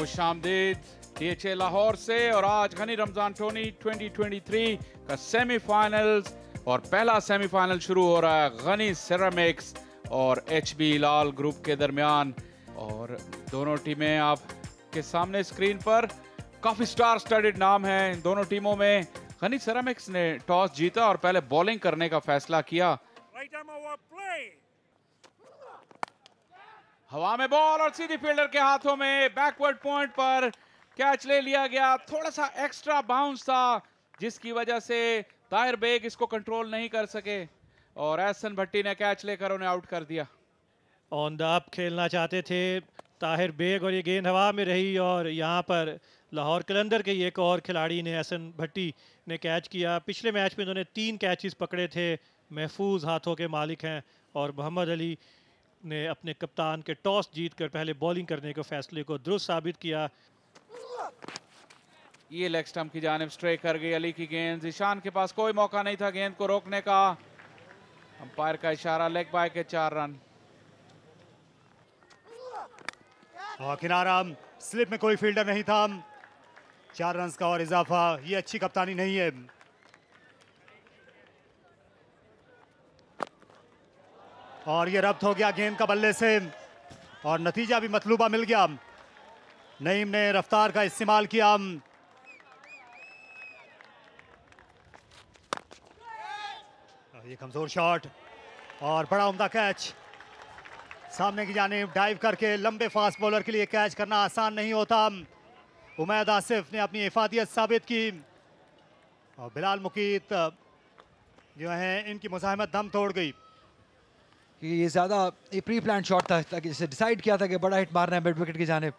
खुश आमदीद टीएचए लाहौर से और आज घनी रमजान टोनी 2023 का सेमीफाइनल्स और पहला सेमीफाइनल शुरू हो रहा है घनी सेरामिक्स और एच बी लाल ग्रुप के दरमियान और दोनों टीमें आप के सामने स्क्रीन पर काफ़ी स्टार स्टडेड नाम हैं इन दोनों टीमों में घनी सेरामिक्स ने टॉस जीता और पहले बॉलिंग करने का फैसला किया right हवा में बॉल और सीधी फील्डर के हाथों में बैकवर्ड पॉइंट पर कैच ले लिया गया थोड़ा सा एक्स्ट्रा बाउंस था जिसकी वजह से तायर बेग इसको कंट्रोल नहीं कर सके और एसन भट्टी ने कैच लेकर उन्हें आउट कर दिया ऑन द अप खेलना चाहते थे ताहिर बेग और ये गेंद हवा में रही और यहाँ पर लाहौर कलंदर के एक और खिलाड़ी ने एसन भट्टी ने कैच किया पिछले मैच में इन्होंने तीन कैचेस पकड़े थे महफूज हाथों के मालिक हैं और मोहम्मद अली ने अपने कप्तान के टॉस जीतकर पहले बॉलिंग करने के फैसले को दुरुस्त साबित किया ये लेग स्टंप की जानब स्ट्राइक कर गई अली की गेंद ईशान के पास कोई मौका नहीं था गेंद को रोकने का अंपायर का इशारा लेग बाय के चार रन और हाँ, किनारा स्लिप में कोई फील्डर नहीं था चार रन का और इजाफा ये अच्छी कप्तानी नहीं है और ये रब्त हो गया गेंद का बल्ले से और नतीजा भी मतलूबा मिल गया नईम ने रफ्तार का इस्तेमाल किया ये कमजोर शॉट और बड़ा उमदा कैच सामने की जाने डाइव करके लंबे फास्ट बॉलर के लिए कैच करना आसान नहीं होता उमैद आसिफ ने अपनी हिफादियत साबित की और बिलाल मुकीत जो है इनकी मुजाहमत दम तोड़ गई कि ये ज़्यादा ये प्री प्लान शॉट था ताकि जैसे डिसाइड किया था कि बड़ा हिट मारना है बेड विकेट की जानब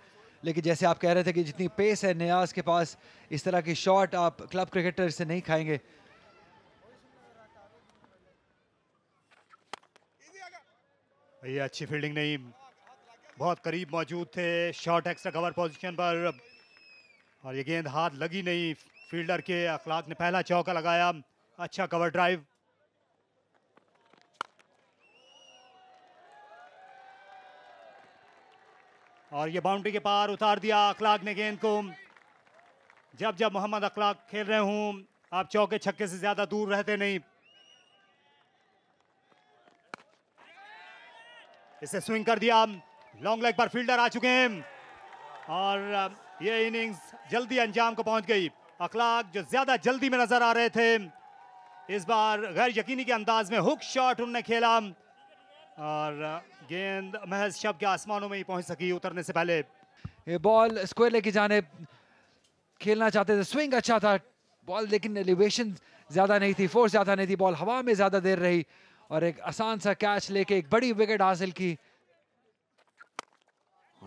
लेकिन जैसे आप कह रहे थे कि जितनी पेस है न्याज के पास इस तरह की शॉट आप क्लब क्रिकेटर से नहीं खाएंगे ये अच्छी फील्डिंग नहीं बहुत करीब मौजूद थे शॉट एक्स्ट्रा कवर पोजीशन पर और ये गेंद हाथ लगी नहीं फील्डर के अखलाक ने पहला चौका लगाया अच्छा कवर ड्राइव और ये बाउंड्री के पार उतार दिया अखलाक ने गेंद को जब जब मोहम्मद अखलाक खेल रहे हूँ आप चौके छक्के से ज़्यादा दूर रहते नहीं इसे स्विंग कर दिया लॉन्ग लेग पर फील्डर आ चुके हैं और ये इनिंग्स जल्दी अंजाम को पहुंच गई अखलाक जो ज़्यादा जल्दी में नज़र आ रहे थे इस बार गैर यकीनी के अंदाज में हुक शॉट उन्होंने खेला और गेंद महज शब के आसमानों में ही पहुंच सकी उतरने से पहले ये बॉल स्क्वेयर लेके जाने खेलना चाहते थे स्विंग अच्छा था बॉल लेकिन एलिवेशन ज़्यादा नहीं थी फोर्स ज़्यादा नहीं थी बॉल हवा में ज़्यादा देर रही और एक आसान सा कैच लेके एक बड़ी विकेट हासिल की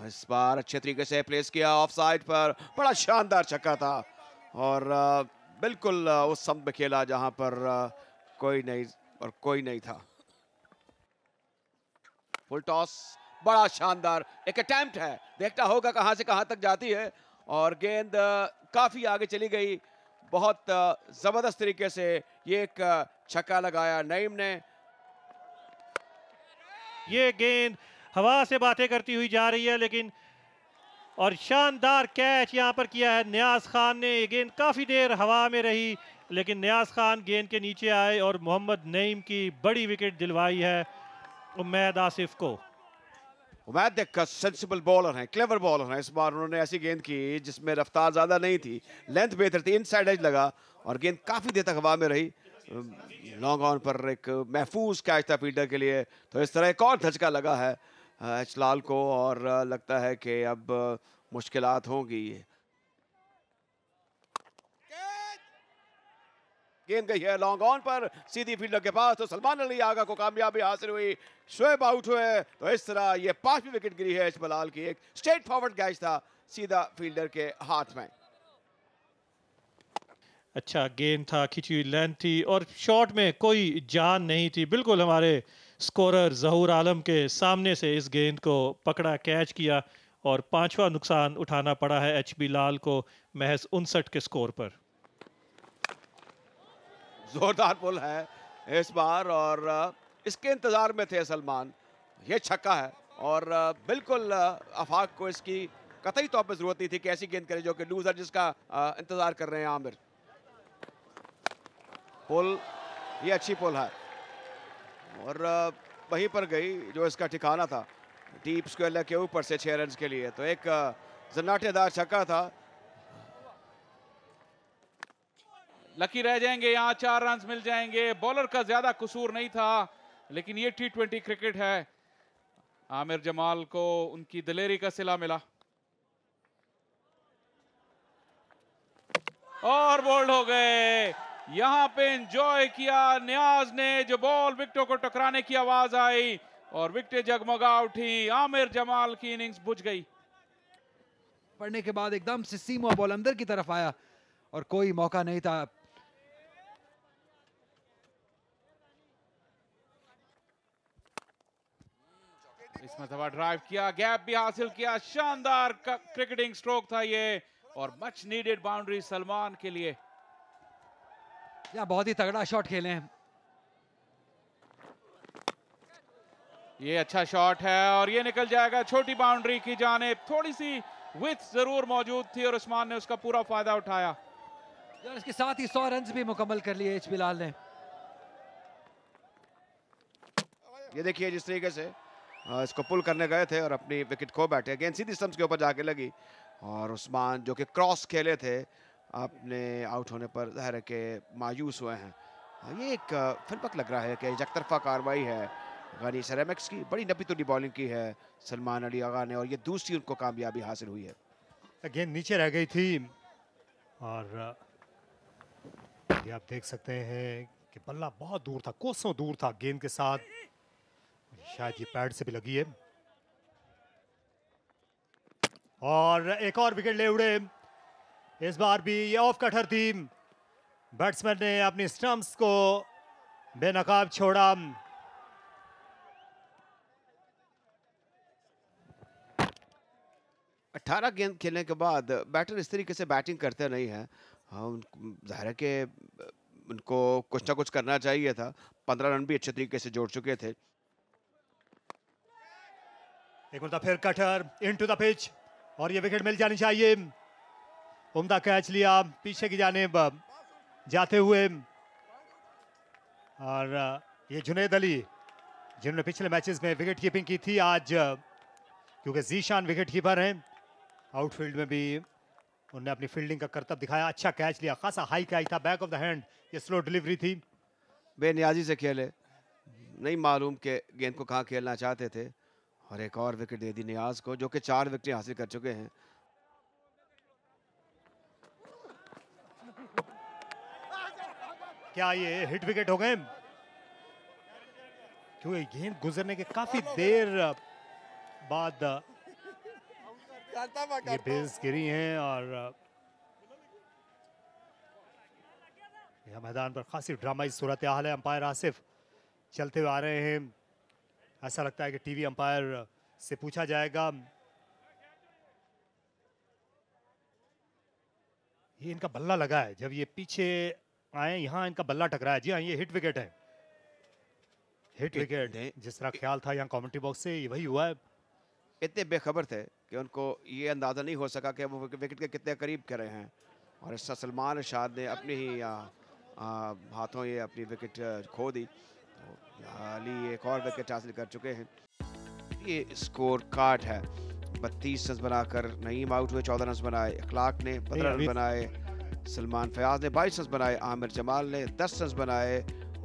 इस बार अच्छे तरीके से प्लेस किया ऑफ साइड पर बड़ा शानदार छक्का था और बिल्कुल उस सम खेला जहां पर कोई नहीं और कोई नहीं था फुल टॉस बड़ा शानदार एक अटैम्प्ट है देखता होगा कहां से कहां तक जाती है और गेंद काफ़ी आगे चली गई बहुत ज़बरदस्त तरीके से ये एक छक्का लगाया नईम ने ये गेंद हवा से बातें करती हुई जा रही है लेकिन और शानदार कैच यहाँ पर किया है न्याज खान ने ये गेंद काफ़ी देर हवा में रही लेकिन न्याज खान गेंद के नीचे आए और मोहम्मद नईम की बड़ी विकेट दिलवाई है उमैद आसिफ को उमैद एक सेंसिबल बॉलर हैं क्लेवर बॉलर हैं इस बार उन्होंने ऐसी गेंद की जिसमें रफ्तार ज़्यादा नहीं थी लेंथ बेहतर थी इनसाइड एज लगा और गेंद काफ़ी देर तक हवा में रही लॉन्ग ऑन पर एक महफूज कैच था फील्डर के लिए तो इस तरह एक और धचका लगा है एच लाल को और लगता है कि अब मुश्किल होंगी गेंद गई है लॉन्ग ऑन पर सीधी फील्डर के पास तो सलमान अली आगा को कामयाबी हासिल हुई शोएब आउट हुए तो इस तरह ये पांचवी विकेट गिरी है इस बलाल की एक स्ट्रेट फॉरवर्ड कैच था सीधा फील्डर के हाथ में अच्छा गेम था खिंची लेंथ थी और शॉट में कोई जान नहीं थी बिल्कुल हमारे स्कोरर जहूर आलम के सामने से इस गेंद को पकड़ा कैच किया और पांचवा नुकसान उठाना पड़ा है एच लाल को महज उनसठ के स्कोर पर जोरदार पुल है इस बार और इसके इंतज़ार में थे सलमान ये छक्का है और बिल्कुल अफाक को इसकी कतई तौर पर ज़रूरत नहीं थी कि ऐसी गेंद करे जो कि लूज़र जिसका इंतज़ार कर रहे हैं आमिर पुल ये अच्छी पुल है और वहीं पर गई जो इसका ठिकाना था डीप स्क्वेलर के ऊपर से छः रन के लिए तो एक जन्नाटेदार छक्का था लकी रह जाएंगे यहाँ चार रन मिल जाएंगे बॉलर का ज्यादा कसूर नहीं था लेकिन ये टी ट्वेंटी क्रिकेट है आमिर जमाल को उनकी दलेरी का सिला मिला और बोल्ड हो गए यहां पे एंजॉय किया न्याज ने जो बॉल विकटों को टकराने की आवाज आई और विकटे जगमगा उठी आमिर जमाल की इनिंग्स बुझ गई पढ़ने के बाद एकदम से सीमा बॉल अंदर की तरफ आया और कोई मौका नहीं था इस मरतबा ड्राइव किया गैप भी हासिल किया शानदार क्रिकेटिंग स्ट्रोक था ये और मच नीडेड बाउंड्री सलमान के लिए या बहुत ही तगड़ा शॉट खेले हैं ये अच्छा शॉट है और ये निकल जाएगा छोटी बाउंड्री की जाने थोड़ी सी विथ जरूर मौजूद थी और उस्मान ने उसका पूरा फायदा उठाया यार इसके साथ ही सौ रन भी मुकम्मल कर लिए एच बिलाल ने ये देखिए जिस तरीके से इसको पुल करने गए थे और अपनी विकेट खो बैठे गेंद सीधी स्टम्स के ऊपर जाके लगी और उस्मान जो कि क्रॉस खेले थे अपने आउट होने पर जहर के मायूस हुए हैं ये एक फिर वक्त लग रहा है कि यकतरफा कार्रवाई है गनी सरेमिक्स की बड़ी नबी तुली बॉलिंग की है सलमान अली आगा ने और ये दूसरी उनको कामयाबी हासिल हुई है गेंद नीचे रह गई थी और ये आप देख सकते हैं कि बल्ला बहुत दूर था कोसों दूर था गेंद के साथ शायद ये पैड से भी लगी है और एक और विकेट ले उड़े इस बार भी ये ऑफ कटर थी बैट्समैन ने अपनी स्टम्प्स को बेनकाब छोड़ा अट्ठारह गेंद खेलने के बाद बैटर इस तरीके से बैटिंग करते नहीं है हाँ ज़ाहिर है कि उनको कुछ ना कुछ करना चाहिए था पंद्रह रन भी अच्छे तरीके से जोड़ चुके थे एक मुर्दा फिर कटर इनटू द पिच और ये विकेट मिल जानी चाहिए उमदा कैच लिया पीछे की जानेब जाते हुए और ये जुनेद अली जिन्होंने पिछले मैचेस में विकेट कीपिंग की थी आज क्योंकि जीशान विकेट कीपर हैं आउटफील्ड में भी उन्होंने अपनी फील्डिंग का कर्तव्य दिखाया अच्छा कैच लिया खासा हाई कैच था बैक ऑफ द हैंड ये स्लो डिलीवरी थी बेनियाजी से खेले नहीं मालूम के गेंद को कहाँ खेलना चाहते थे और एक और विकेट दे दी नियाज को जो कि चार विकेट हासिल कर चुके हैं क्या ये हिट विकेट हो गए क्योंकि गेंद गुजरने के काफी देर बाद ये बेस गिरी हैं और यह मैदान पर खासी ड्रामाई सूरत हाल है अंपायर आसिफ चलते हुए आ रहे हैं ऐसा लगता है कि टीवी अंपायर से पूछा जाएगा ये इनका बल्ला लगा है जब ये पीछे आए यहाँ इनका बल्ला टकराया जी हाँ ये हिट विकेट है हिट विकेट जिस तरह ख्याल था यहाँ कमेंट्री बॉक्स से ये वही हुआ है इतने बेखबर थे कि उनको ये अंदाज़ा नहीं हो सका कि वो विकेट के कितने करीब कर रहे हैं और सलमान शाह ने अपने ही हाथों ये अपनी विकेट खो दी अली एक और विकेट हासिल कर चुके हैं ये स्कोर कार्ड है बत्तीस रन बनाकर नईम आउट हुए चौदह रन बनाए अखलाक ने पंद्रह रन बनाए सलमान फयाज ने बाईस रन बनाए आमिर जमाल ने दस रन बनाए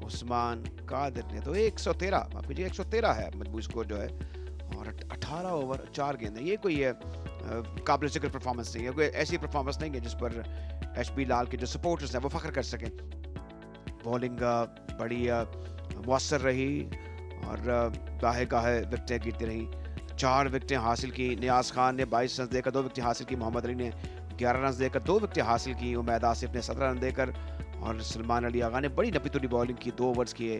उस्मान कादिर ने तो एक सौ तेरह माफ जी एक सौ तेरह है मजबूत स्कोर जो है और अठारह ओवर चार गेंद ये कोई है काबिल जिक्र परफॉर्मेंस नहीं है कोई ऐसी परफॉर्मेंस नहीं है जिस पर एच लाल के जो सपोर्टर्स हैं वो फख्र कर सकें बॉलिंग बड़ी मौसर रही और गाहे गाहे विकटें गिरती रहीं चार विकटें हासिल की न्याज खान ने 22 रन देकर दो विकटें हासिल की मोहम्मद अली ने 11 रन देकर दो विकटें हासिल की उमैद आसिफ ने 17 रन देकर और सलमान अली आगा ने बड़ी नपी तुली बॉलिंग की दो ओवर्स किए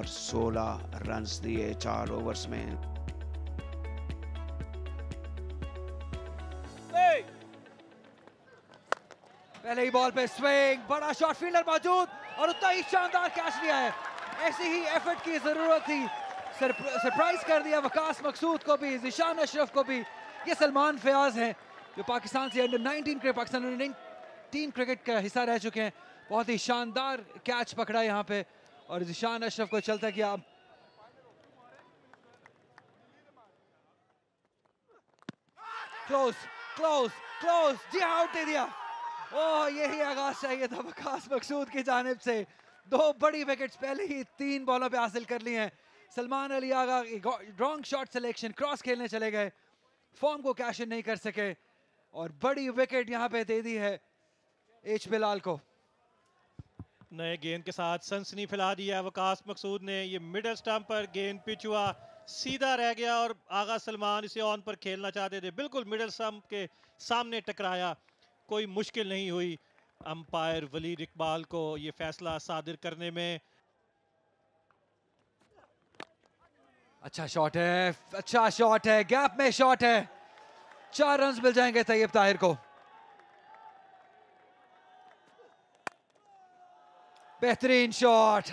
और 16 रन दिए चार ओवर्स में पहले ही बॉल पे स्विंग बड़ा शॉर्ट फील्डर मौजूद और उतना ही शानदार कैच लिया है ऐसी ही एफर्ट की ज़रूरत थी सरप्राइज कर दिया वकास मकसूद को भी जिशान अशरफ को भी ये सलमान फयाज हैं जो पाकिस्तान से under 19 cricket Pakistan under 19 cricket का हिस्सा रह चुके हैं बहुत ही शानदार कैच पकड़ा यहाँ पे और जिशान अशरफ को चलता कि आप क्लोज क्लोज क्लोज जी हाउट दे दिया ओह यही आगाज चाहिए था वकास मकसूद की जानब से दो बड़ी विकेट्स पहले ही तीन बॉलों पे हासिल कर ली हैं Salman Ali Agha wrong shot selection cross खेलने चले गए फॉर्म को कैश इन नहीं कर सके और बड़ी विकेट यहाँ पे दे दी है एच बिलाल को नए गेंद के साथ सनसनी फैला दिया वकास मकसूद ने ये मिडल स्टंप पर गेंद पिच हुआ सीधा रह गया और आगा सलमान इसे ऑन पर खेलना चाहते थे बिल्कुल मिडल स्टंप के सामने टकराया कोई मुश्किल नहीं हुई अंपायर वलीद इकबाल को ये फैसला सादिर करने में अच्छा शॉट है अच्छा शॉट है गैप में शॉट है चार रन मिल जाएंगे तैयब ताहिर को बेहतरीन शॉट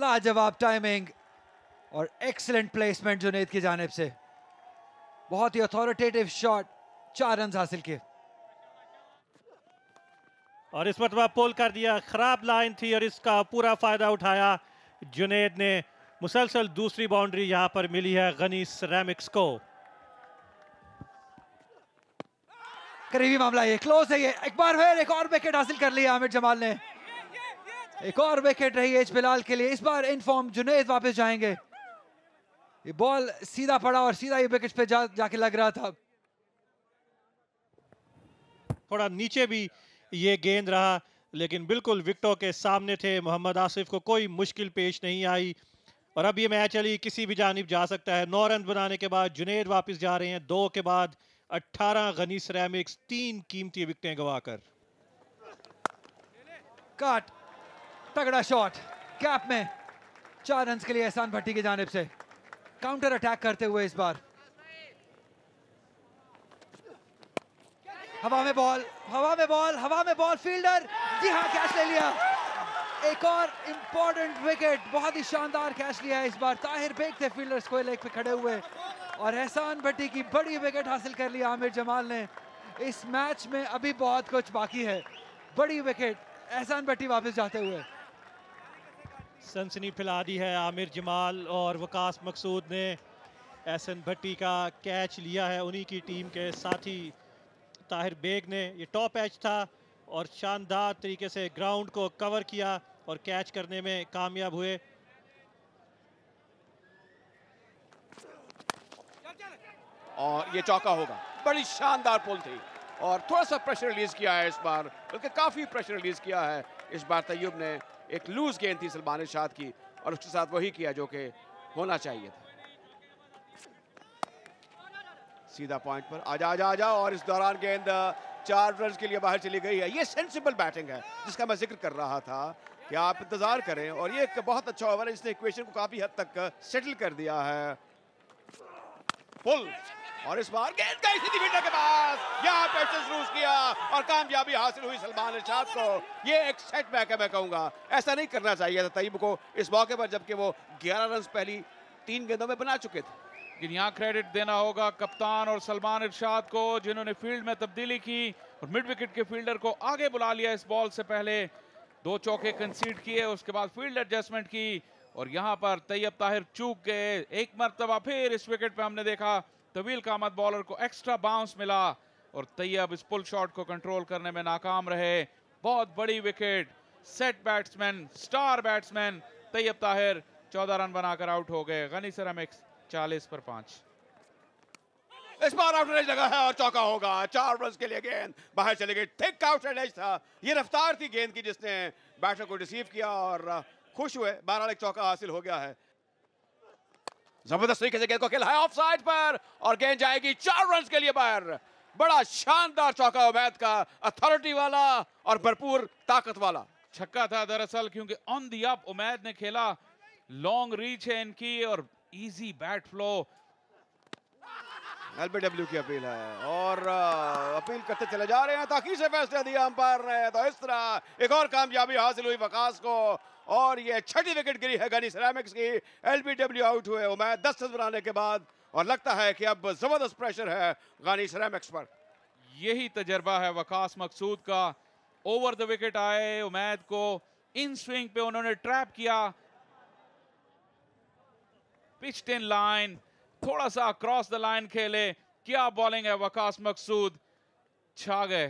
लाजवाब टाइमिंग और एक्सलेंट प्लेसमेंट जुनेद की जानब से बहुत ही अथॉरिटेटिव शॉट चार रन हासिल किए और इस मरतबा तो पोल कर दिया ख़राब लाइन थी और इसका पूरा फ़ायदा उठाया जुनेद ने मुसलसल दूसरी बाउंड्री यहां पर मिली है गनी सरेमिक्स को करीबी मामला ये क्लोज है ये एक बार फिर एक और विकेट हासिल कर लिया आमिर जमाल ने एक और विकेट रही है बिलाल के लिए इस बार इन फॉर्म जुनेद वापस जाएंगे ये बॉल सीधा पड़ा और सीधा ये विकेट पे जा, जाके लग रहा था थोड़ा नीचे भी ये गेंद रहा लेकिन बिल्कुल विकटों के सामने थे मोहम्मद आसिफ को कोई मुश्किल पेश नहीं आई और अब ये मैच अली किसी भी जानब जा सकता है नौ रन बनाने के बाद जुनेद वापस जा रहे हैं दो के बाद अट्ठारह गनी सरामिक्स तीन कीमती विकटें गवाकर काट तगड़ा शॉट कैप में चार रन के लिए एहसान भट्टी की जानब से काउंटर अटैक करते हुए इस बार हवा में बॉल हवा में बॉल हवा में बॉल फील्डर जी हाँ कैच ले लिया एक और इम्पोर्टेंट विकेट बहुत ही शानदार कैच लिया है इस बार ताहिर बेग थे फील्डर्स को लेग पे खड़े हुए और एहसान भट्टी की बड़ी विकेट हासिल कर लिया आमिर जमाल ने इस मैच में अभी बहुत कुछ बाकी है बड़ी विकेट एहसान भट्टी वापस जाते हुए सनसनी फैला दी है आमिर जमाल और वकास मकसूद ने एहसन भट्टी का कैच लिया है उन्हीं की टीम के साथी ताहिर बेग ने ये टॉप एच था और शानदार तरीके से ग्राउंड को कवर किया और कैच करने में कामयाब हुए और ये चौका होगा बड़ी शानदार पुल थी और थोड़ा सा प्रेशर रिलीज किया है इस बार बल्कि काफ़ी प्रेशर रिलीज किया है इस बार तैयूब ने एक लूज गेंद थी सलमान शाह की और उसके साथ वही किया जो कि होना चाहिए था सीधा पॉइंट पर आजा आजा आजा और इस दौरान गेंद uh, चार रन के लिए बाहर चली गई है ये सेंसिबल बैटिंग है जिसका मैं जिक्र कर रहा था कि आप इंतजार करें और ये एक बहुत अच्छा ओवर है जिसने इक्वेशन को काफी हद तक सेटल uh, कर दिया है फुल और इस बार गेंद गई सीधी डिफेंडर के पास यहाँ पेशेंस लूज किया और कामयाबी हासिल हुई सलमान इरशाद को ये एक सेटबैक है मैं कहूंगा ऐसा नहीं करना चाहिए था तैयब को इस मौके पर जबकि वो 11 रन पहली तीन गेंदों में बना चुके थे लेकिन यहाँ क्रेडिट देना होगा कप्तान और सलमान इरशाद को जिन्होंने फील्ड में तब्दीली की और मिड विकेट के फील्डर को आगे बुला लिया इस बॉल से पहले दो चौके कंसीड किए उसके बाद फील्ड एडजस्टमेंट की और यहाँ पर तैयब ताहिर चूक गए एक मरतबा फिर इस विकेट पे हमने देखा तवील कामत बॉलर को एक्स्ट्रा बाउंस मिला और तैयब इस पुल शॉट को कंट्रोल करने में नाकाम रहे बहुत बड़ी wicket set batsman star batsman Tayyab Tahir चौदह रन बनाकर आउट हो गए गनी सरामिक्स चालीस पर पांच इस बार आउट एज लगा है और चौका होगा चार रन के लिए गेंद बाहर चले गई थिक आउट एज था ये रफ्तार थी गेंद की जिसने बैटर को रिसीव किया और खुश हुए बारह एक चौका हासिल हो गया है जबरदस्त तरीके से गेंद को खेला है ऑफ साइड पर और गेंद जाएगी चार रन के लिए बाहर बड़ा शानदार चौका उमैद का अथॉरिटी वाला और भरपूर ताकत वाला छक्का था दरअसल क्योंकि ऑन दी अप उमैद ने खेला लॉन्ग रीच है इनकी और इजी बैट फ्लो एलबीडब्ल्यू की अपील है और अपील करते चले जा रहे हैं ताकि से फैसला दिया अंपायर ने तो इस तरह एक और कामयाबी हासिल हुई वकास को और ये छठी विकेट गिरी है गनी सिरामिक्स की एलबीडब्ल्यू आउट हुए उमैद दस रन बनाने के बाद और लगता है कि अब जबरदस्त प्रेशर है गानी सिरामिक्स पर यही तजर्बा है वकास मकसूद का ओवर द विकेट आए उमैद को इन स्विंग पे उन्होंने ट्रैप किया पिचड इन लाइन थोड़ा सा क्रॉस द लाइन खेले क्या बॉलिंग है वकास मकसूद छा गए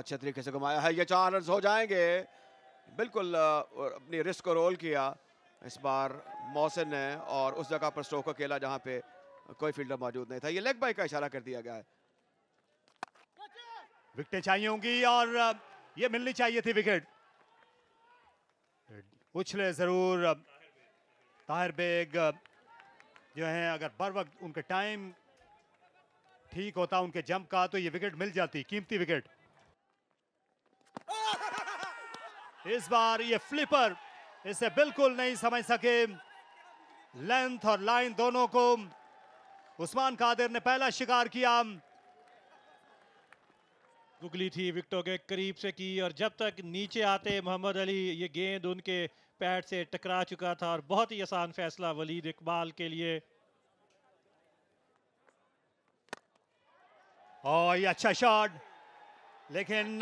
अच्छे तरीके से घुमाया है हाँ, ये चार रन हो जाएंगे बिल्कुल अपनी रिस्क को रोल किया इस बार मौसम ने और उस जगह पर स्ट्रोक अकेला जहां पे कोई फील्डर मौजूद नहीं था ये लेग बाई का इशारा कर दिया गया है विकटें चाहिए होंगी और ये मिलनी चाहिए थी विकेट उछले ज़रूर ताहिर बेग जो है अगर बर वक्त उनके टाइम ठीक होता उनके जंप का तो ये विकेट मिल जाती कीमती विकेट इस बार ये फ्लिपर इसे बिल्कुल नहीं समझ सके लेंथ और लाइन दोनों को उस्मान कादिर ने पहला शिकार किया उगली थी विकटों के करीब से की और जब तक नीचे आते मोहम्मद अली ये गेंद उनके पैड से टकरा चुका था और बहुत ही आसान फैसला वलीद इकबाल के लिए और ये अच्छा शॉट लेकिन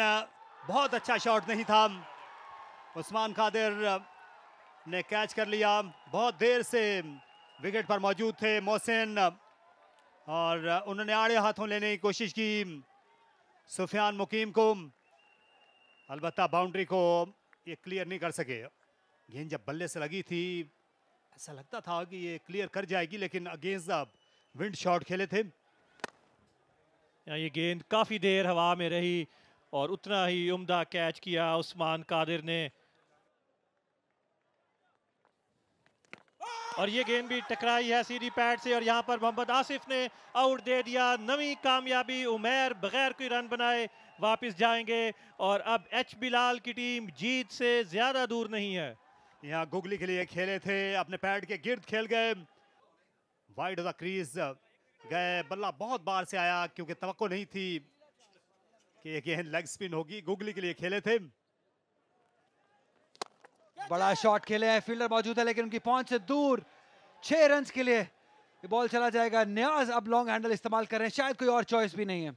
बहुत अच्छा शॉट नहीं था उस्मान खादिर ने कैच कर लिया बहुत देर से विकेट पर मौजूद थे मोहसिन और उन्होंने आड़े हाथों लेने की कोशिश की सुफियान मुकीम को अलबत् बाउंड्री को ये क्लियर नहीं कर सके गेंद जब बल्ले से लगी थी ऐसा लगता था कि ये क्लियर कर जाएगी लेकिन अगेंस्ट द विंड शॉट खेले थे ये गेंद काफ़ी देर हवा में रही और उतना ही उम्दा कैच किया उस्मान कादिर ने और ये गेंद भी टकराई है सीधी पैड से और यहाँ पर मोहम्मद आसिफ ने आउट दे दिया नवी कामयाबी उमेर बगैर कोई रन बनाए वापस जाएंगे और अब एच बिलाल की टीम जीत से ज़्यादा दूर नहीं है यहाँ गुगली के लिए खेले थे अपने पैड के गिर्द खेल गए वाइड ऑफ द क्रीज गए बल्ला बहुत बार से आया क्योंकि तो नहीं थी कि गेंद लेग स्पिन होगी गुगली के लिए खेले थे बड़ा शॉट खेले हैं फील्डर मौजूद है लेकिन उनकी पहुंच से दूर छह रन के लिए ये बॉल चला जाएगा न्याज अब लॉन्ग हैंडल इस्तेमाल कर रहे हैं शायद कोई और चॉइस भी नहीं है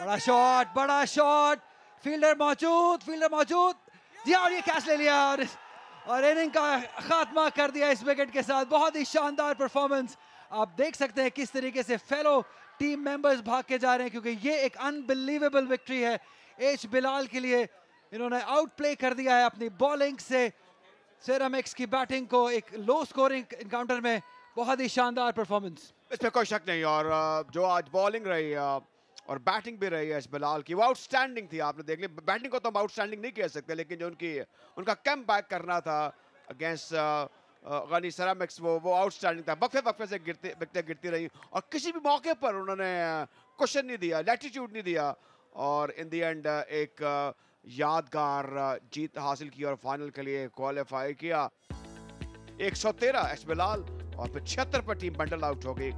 बड़ा शॉट बड़ा शॉट फील्डर मौजूद फील्डर मौजूद जी हाँ, और ये कैच ले लिया और और इनिंग का खात्मा कर दिया इस विकेट के साथ बहुत ही शानदार परफॉर्मेंस आप देख सकते हैं किस तरीके से फेलो टीम मेंबर्स भाग के जा रहे हैं क्योंकि ये एक अनबिलीवेबल विक्ट्री है एच बिलाल के लिए इन्होंने आउट प्ले कर दिया है अपनी बॉलिंग से सेरामिक्स की बैटिंग को एक लो स्कोरिंग इनकाउंटर में बहुत ही शानदार परफॉर्मेंस इसमें कोई शक नहीं और जो आज बॉलिंग रही है और बैटिंग भी रही है इस बिलाल की वो आउटस्टैंडिंग थी आपने देख ली बैटिंग को तो हम आउटस्टैंडिंग नहीं कह सकते लेकिन जो उनकी उनका कैम्प बैक करना था अगेंस्ट गनी सरामिक्स वो वो आउटस्टैंडिंग था बक्फे बक्फे से गिरते बिकते गिरती रही और किसी भी मौके पर उन्होंने क्वेश्चन नहीं दिया लैटीट्यूड नहीं दिया और इन दी एंड एक यादगार जीत हासिल की और फाइनल के लिए क्वालिफाई किया 113 सौ तेरह एस बिलाल और छिहत्तर पर टीम बंडल आउट हो गई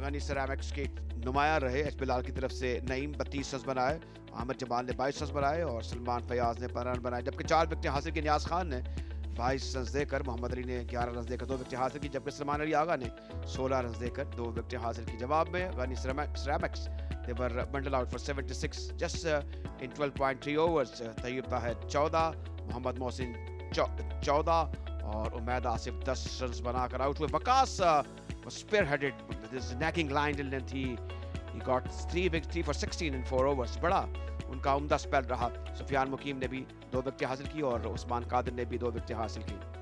गनी सरामिक्स के नुमाया रहे एस बिलाल की तरफ से नईम बत्तीस रन बनाए अहमद जमाल ने बाईस रन बनाए और सलमान फयाज ने पंद्रह रन बनाए जबकि चार विकटें हासिल की न्याज खान ने बाईस रन देकर मोहम्मद अली ने ग्यारह रन देकर दो विकेट हासिल की जबकि सलमान अली आगा ने सोलह रन देकर दो विकेट हासिल की जवाब में Ghani ceramics they were out for seventy six just in twelve point three overs Tayyab tahir चौदह मोहम्मद मोहसिन चौदह और उमैद आसिफ दस रन बनाकर आउट हुए बकास spare headed this necking line डिलन थी he got three big three for 16 in four overs बड़ा उनका उमदा स्पेल रहा सुफियान मुकीम ने भी दो विकटें हासिल की और उस्मान कादिर ने भी दो विकटें हासिल की